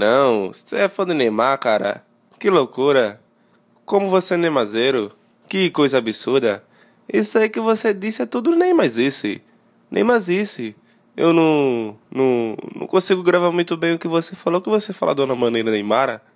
Não, você é fã do Neymar, cara? Que loucura! Como você é neymazeiro? Que coisa absurda! Isso aí que você disse é tudo neymazice. Neymazice. Eu não, não, não consigo gravar muito bem o que você falou, que você fala de uma maneira Neymara.